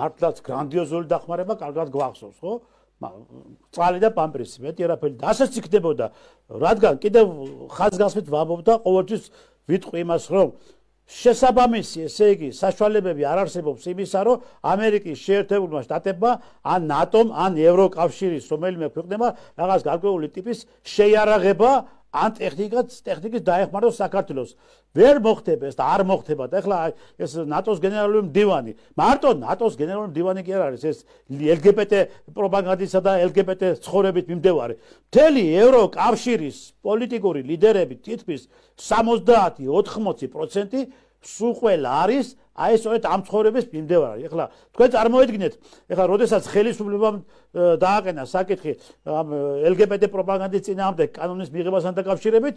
მართლაც გრანდიოზული დახმარება კარგად გვახსოვს, ხო? წალი და პამპრისი მეტი არაფერი და ასეც იქნებოდა, რადგან კიდევ ხაზგასმით ვამბობდა ყოველთვის ვიტყვი იმას, რომ შესაბამისი, ესე იგი, საშუალებები არ არსებობს იმისა, რომ ამერიკის შეერთებულმა შტატებმა ან ნატომ, ან ევროკავშირის, რომელიმე ქვეყნებმა რაღაც გარკვეული ტიპის შეიარაღება ან ტექნიკად ტექნიკის დაეხმაროს საქართველოს. ვერ მოხდება და არ მოხდება და ახლა ეს ნატოს გენერალური მდივანი, მარტო ნატოს გენერალური მდივანი კი არ არის, ეს LGBT პროპაგანდისა და LGBT ცხოვრებით მიმდევარი. მთელი ევროკავშირის პოლიტიკური ლიდერები თითქმის 70-80% სულ ყველა არის აი ესoret ამ ცხოვრების მიმდევარი. ეხლა თქვენ წარმოედგინეთ, ეხლა როდესაც ხელისუფლებამ დააყენა საკითხი ამ LGBT პროპაგანდის ძინაამდე კანონის მიღებასთან დაკავშირებით,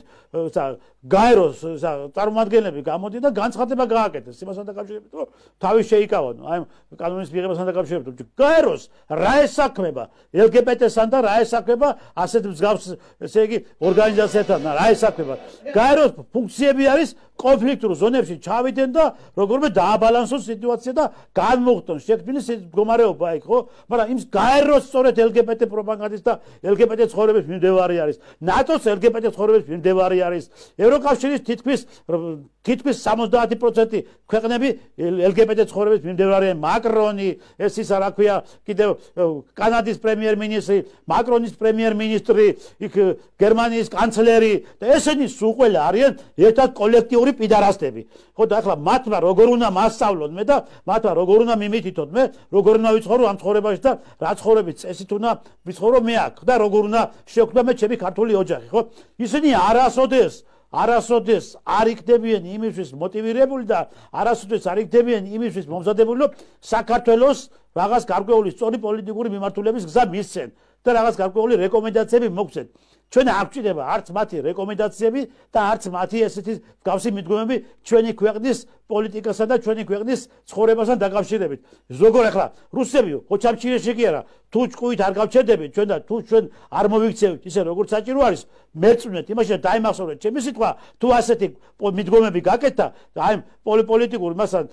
სა გაეროს სა წარმომადგენლები გამოდი და განცხადება გააკეთეს იმასთან დაკავშირებით, რომ თავი შეიკავონ აი კანონის მიღებასთან დაკავშირებით. გაეროს რა ესაქმება LGBT-სთან და რა ესაქმება ასეთ მსგავს ესე იგი ორგანიზაციათან რა ესაქმება. გაეროს ფუნქციები არის კონფლიქტურ ზონებში ჩავიდნენ და როგორმე და გააბალანსონ სიტუაცია და განმოხდონ შექმნილი მდგომარეობა იქ ხო? მაგრამ იმს გაეროს სწორედ LGBT პროპაგანდის და LGBT ცხოვრების მიმდევარი არის. ნატოს LGBT ცხოვრების მიმდევარი არის. ევროკავშირის თითქმის თითქმის 70% ქვეყნები LGBT ცხოვრების მიმდევარია. მაკრონი, ეს ის რა ქვია, კიდევ კანადის პრემიერ-მინისტრი, მაკრონის პრემიერ-მინისტრი, იქ გერმანიის კანცლერი და ესენი სულ ყველა არიან ერთად კოლექტიური პიდარასტები. ხო და ახლა მათმა როგორ უნდა მასწავლონ მე და მათა როგორ უნდა მიმითითოთ მე, როგორ უნდა ვიცხოვრო ამ ცხოვრებაში და რა ცხოვრების წესი თუნა ვიცხოვრო მე აქ და როგორ უნდა შევქმნა მე ჩემი ქართული ოჯახი, ხო? ისინი არასოდეს არასოდეს არ იქნებიან იმისთვის мотиვირებული და არასოდეს არ იქნებიან იმისთვის მომზადებული, რომ საქართველოს რაღაც გარკვეული სწორი პოლიტიკური მიმართულების გზა მისცენ და რაღაც გარკვეული რეკომენდაციები მოგცენ. ჩვენ არ გვჭირდება არც მათი რეკომენდაციები და არც მათი ესეთი გავსი მიდგომები ჩვენი ქვეყნის პოლიტიკასა და ჩვენი ქვეყნის ცხოვრებასთან დაკავშირებით. ზოგორ ახლა რუსები ხოჩამჩირეში კი არა, თუ ჭკუით არ გავჭერდებით ჩვენ და თუ ჩვენ არ მოვიქცევით ისე როგორც საჭირო არის, მერწმუნეთ, იმაში დაიმახსოვრეთ ჩემი სიტყვა, თუ ასეთი მიდგომები გაკეთდა, აი პოლიტიკურ მასთან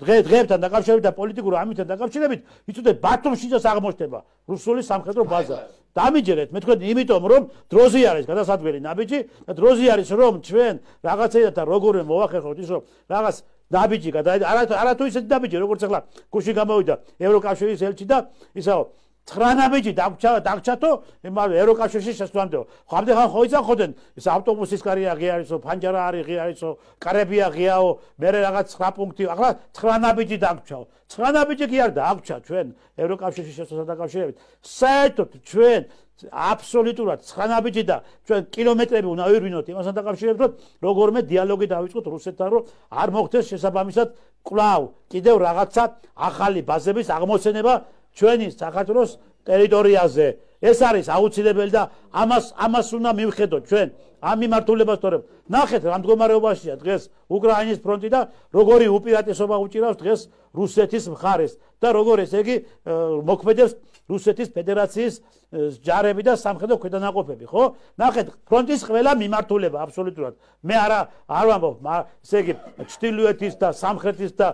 დღე დღეებთან დაკავშირებით და პოლიტიკურ ამითთან დაკავშირებით, იცოდეთ ბათუმში ის აღმოჩნდება რუსული სამხედრო ბაზა. დამიჯერეთ მე თქვენ იმიტომ რომ დროზე არის გადასადგმელი ნაბიჯი და დროზე არის რომ ჩვენ რაღაცეებად და როგორი მოახერხოთ ის რომ რაღაც ნაბიჯი გადაიდეს არათუ არათუ ისეთი ნაბიჯი როგორც ახლა გუში გამოვიდა ევროკავშირის ელჩი და ისაო 9 ნაბეჯი დაგჭა დაგჭა თუ იმავე ევროკავშირში შესვამდეო. ხარდე ხან ხო იცახოდენ ეს ავტობუსის კარია ღია არისო, ფანჯარა არის ღია არისო, კარებია ღიაო, მე რაღაც 9 პუნქტი. ახლა 9 ნაბეჯი დაგჭაო. 9 ნაბეჯი კი არ დაგჭა ჩვენ ევროკავშირში შესვლა დაკავშირებით. საერთოდ ჩვენ აბსოლუტურად 9 ნაბეჯი და ჩვენ კილომეტრები უნდა ვირვინოთ იმასთან დაკავშირებით, რომ როგორმე დიალოგი დავიწყოთ რუსეთთან, რომ არ მოხდეს შესაბამისად კვლავ კიდევ რაღაცა ახალი ბაზების აღმოცენება ჩვენი საქართველოს ტერიტორიაზე. ეს არის აუცილებელი და ამას ამას უნდა მივხედოთ ჩვენ ამ მიმართულებას თორემ ნახეთ რა მდგომარეობაშია დღეს უკრაინის ფრონტი და როგორი უპირატესობა უჭირავს დღეს რუსეთის მხარეს და როგორ ესე იგი მოქმედებს რუსეთის ფედერაციის ჯარები და სამხედრო ქვედანაყოფები ხო ნახეთ ფრონტის ყველა მიმართულება აბსოლუტურად მე არა არ ვამბობ ესე იგი ჩtildeletis და სამხედრის და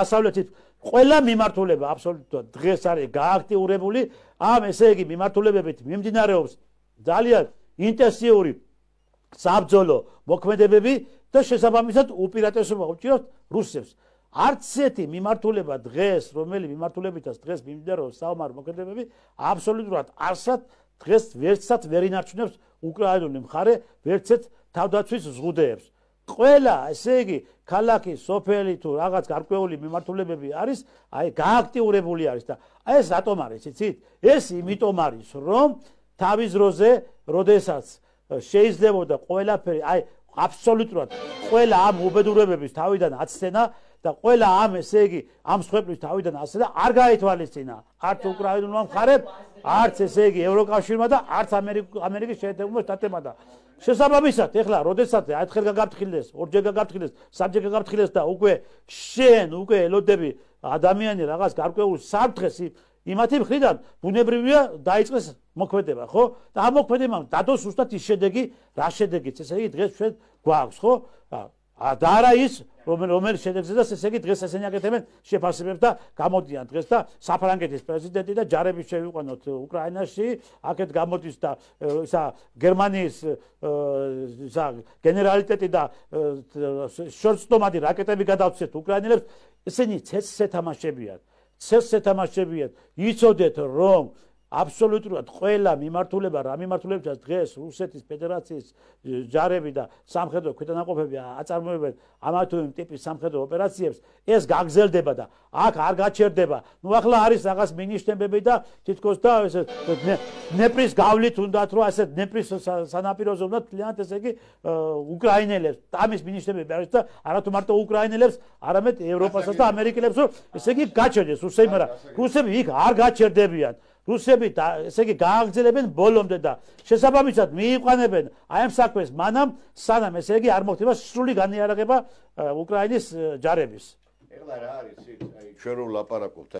დასავლეთის ყველა მიმართულება აბსოლუტურად დღეს არის გააქტიურებული ამ ესე იგი მიმართულებებით მიმდინარეობს ძალიან ინტენსიური საბძოლო მოქმედებები და შესაბამისად უპირატესობა უჭირავს რუსებს არც ესეთი მიმართულება დღეს რომელი მიმართულებითაც დღეს მიმდინარეობს საომარ მოქმედებები აბსოლუტურად არსად დღეს ვერცაც ვერ ინარჩუნებს უკრაინული მხარე ვერცეთ თავდაცვის ზღუდეებს ყველა ესე იგი ქალაქი სოფელი თუ რაღაც გარკვეული მიმართულებები არის აი გააქტიურებული არის და ეს რატომ არის იცით ეს იმიტომ არის რომ თავის ძროზე როდესაც შეიძლებოდა ყველაფერი აი აბსოლუტურად ყველა ამ უბედურებების თავიდან აცენა და ყველა ამ ესე იგი ამ სხვებს თავიდან ასე და არ გაეთვალისწინა არც უკრაინულმა მხარემ არც ესე იგი ევროკავშირმა და არც ამერიკის შეერთებულმა შტატებმა და შესაბამისად, ეხლა, როდესაც ათხელ გაგაფრთხილდეს, ორჯერ გაგაფრთხილდეს, სამჯერ გაგაფრთხილდეს და უკვე შენ უკვე ელოდები ადამიანი რაღაც გარკვეულ საფრთხეს იმათი მხრიდან ბუნებრივია დაიწყეს მოქმედება, ხო? და ამ მოქმედებამ დადოს უბრალოდ ის შედეგი, რა შედეგიც. ესე იგი, დღეს ჩვენ გვაქვს, ხო? აა და არა ის რომელიც შედეგზე და ესე იგი დღეს ესენი აკეთებენ შეფასებებს და გამოდიან დღეს და საფრანგეთის პრეზიდენტი და ჯარები შევიყვანოთ უკრაინაში აქეთ გამოდის და ისა გერმანიის ისა გენერალიტეტი და შორტსტომადი რაკეტები გადავცეთ უკრაინელებს ესენი ცეცეთამაშებიათ ცეცეთამაშებიათ იცოდეთ რომ აბსოლუტურად ყველა მიმართულება რა მიმართულებაა დღეს რუსეთის ფედერაციის ჯარები და სამხედრო ქვედანაყოფები აწარმოებენ ამათოვი ტიპის სამხედრო ოპერაციებს ეს გაგზელდება და აქ არ გაჩერდება ნუ ახლა არის რაღაც მინიშნებები და თითქოს და ეს ნეპრის გავლით უნდათ რომ ასე ნეპრის სანაპიროზე უნდათ ძალიან ესე იგი უკრაინელებს ამის მინიშნებები არის და არათუ მარტო უკრაინელებს არამედ ევროპასაც და ამერიკელებს რომ ესე იგი გაჩერდეს რუსები მაგრამ რუსები იქ არ გაჩერდებიან რუსები ესე იგი გააგრძელებენ ბოლომდე და შესაბამისად მიიყვანებენ აი ამ საქმეს მანამ სანამ ესე იგი არ მოხდება სრული განეარაღება უკრაინის ჯარების. ეხლა რა არის ის აი ჩვენ რო ლაპარაკობთ